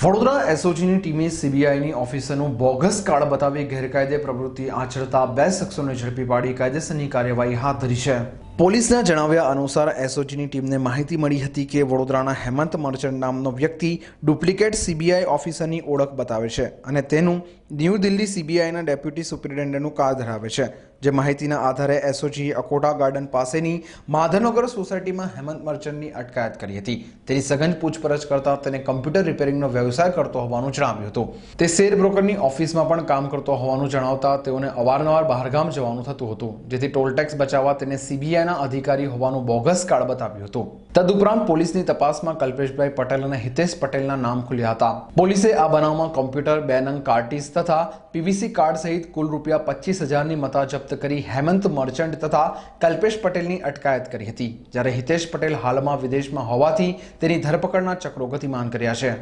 વડોદરા એસઓજીની ટીમે સીબીઆઈની ઓફિસરનું bogus card બતાવી ગેરકાયદે પ્રવૃત્તિ આચરતા બે શખ્સોને ઝડપી પાડી કાયદેસરની કાર્યવાહી હાથ ધરી છે પોલીસના જણાવ્યા અનુસાર એસઓજીની ટીમને માહિતી મળી હતી કે વડોદરાના હેમંત મર્ચન્ટ નામનો વ્યક્તિ ડુપ્લિકેટ સીબીઆઈ ઓફિસરની ઓળખ બતાવે છે અને તેનું ન્યૂ દિલ્હી સીબીઆઈના ડેપ્યુટી સુપ્રિન્ટેન્ડન્ટનું કાર ધરાવે છે જે માહિતીના આધારે એસઓજીએ અકોટા ગાર્ડન પાસેની માધવનગર સોસાયટીમાં હેમંત મર્ચન્ટની અટકાયત કરી હતી તેની સઘન પૂછપરછ કરતા તેને કમ્પ્યુટર રિપેરિંગનો વ્યવસાય કરતો હોવાનું જણાવ્યું હતું તે શેર બ્રોકરની ઓફિસમાં પણ કામ કરતો હોવાનું જણાવતા તેઓને અવારનવાર બહારગામ જવાનું થતું હતું જેથી ટોલ ટેક્સ બચાવવા તેને સીબીઆઈ કાર્યાલયના અધિકારી હોવાનું બોગસ કાર્ડ બતાવ્યું હતું તદુપરાંત પોલીસની તપાસમાં કલ્પેશભાઈ પટેલ અને હિતેશ પટેલના નામ ખુલ્યા હતા પોલીસે આ બનાવમાં કોમ્પ્યુટર બેનંગ કાર્ટીસ તથા પીવીસી કાર્ડ સહિત કુલ રૂપિયા પચીસ હજારની મતા જપ્ત કરી હેમંત મર્ચન્ટ તથા કલ્પેશ પટેલની અટકાયત કરી હતી જ્યારે હિતેશ પટેલ હાલમાં વિદેશમાં હોવાથી તેની ધરપકડના ચક્રો ગતિમાન કર્યા છે